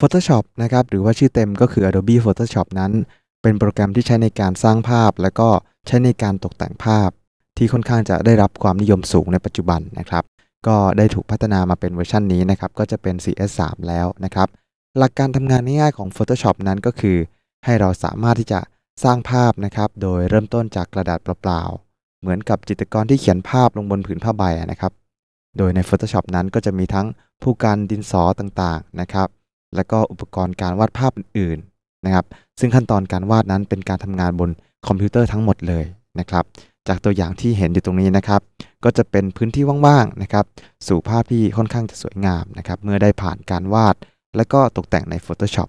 Photoshop นะครับหรือว่าชื่อเต็มก็คือ Adobe Photoshop นั้น เป็นโปรแกรมที่ใช้ในการสร้างภาพ และก็ใช้ในการตกแต่งภาพ ที่ค่อนข้างจะได้รับความนิยมสูงในปัจจุบันนะครับ ก็ได้ถูกพัฒนามาเป็นเวอร์ชันนี้นะครับ ก็จะเป็น CS3 แล้วนะครับ หลักการทำงานง่ายๆของ Photoshop นั้นก็คือ ให้เราสามารถที่จะสร้างภาพนะครับ โดยเริ่มต้นจากกระดาษเปล่าๆเหมือนกับจิตรกรที่เขียนภาพลงบนผืนผ้าใบนะครับ โดยใน Photoshop นั้นก็จะมีทั้งผู้การดินสอต่างๆนะครับและก็อุปกรณ์การวาดภาพอื่นๆนะครับ ซึ่งขั้นตอนการวาดนั้นเป็นการทำงานบนคอมพิวเตอร์ทั้งหมดเลยนะครับ จากตัวอย่างที่เห็นอยู่ตรงนี้นะครับ ก็จะเป็นพื้นที่ว่างๆนะครับ สู่ภาพที่ค่อนข้างจะสวยงามนะครับ เมื่อได้ผ่านการวาด และก็ตกแต่งใน Photoshop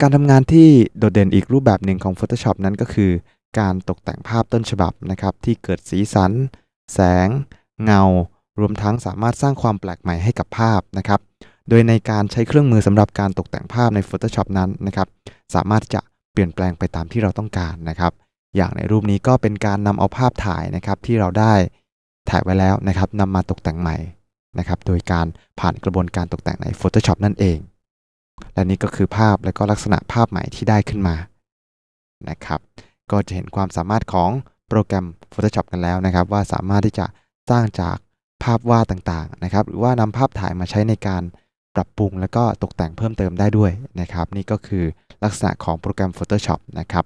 การทำงานที่โดดเด่นอีกรูปแบบหนึ่งของ Photoshop นั้นก็คือ การตกแต่งภาพต้นฉบับนะครับ ที่เกิดสีสัน แสง เงา รวมทั้งสามารถสร้างความแปลกใหม่ให้กับภาพนะครับโดยในการใช้เครื่องมือสำหรับการตกแต่งภาพใน Photoshop นั้นนะครับสามารถจะเปลี่ยนแปลงไปตามที่เราต้องการนะครับ อย่างในรูปนี้ก็เป็นการนำเอาภาพถ่ายนะครับที่เราได้ถ่ายไว้แล้วนะครับนำมาตกแต่งใหม่นะครับโดยการผ่านกระบวนการตกแต่งใน Photoshop นั่นเอง และนี่ก็คือภาพและก็ลักษณะภาพใหม่ที่ได้ขึ้นมานะครับก็จะเห็นความสามารถของโปรแกรม Photoshop กันแล้วนะครับ ว่าสามารถที่จะสร้างจากภาพวาดต่างๆนะครับหรือว่านำภาพถ่ายมาใช้ในการปรับปรุงแล้วก็ตกแต่งเพิ่มเติมได้ด้วยนะครับ นี่ก็คือลักษณะของโปรแกรม Photoshop นะครับ